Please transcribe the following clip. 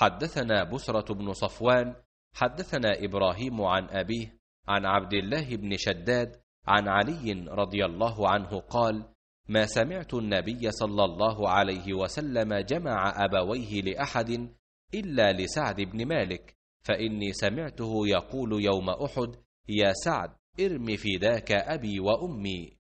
حدثنا بسرة بن صفوان حدثنا إبراهيم عن أبيه عن عبد الله بن شداد عن علي رضي الله عنه قال ما سمعت النبي صلى الله عليه وسلم جمع أبويه لأحد إلا لسعد بن مالك فإني سمعته يقول يوم أحد يا سعد ارم فداك أبي وأمي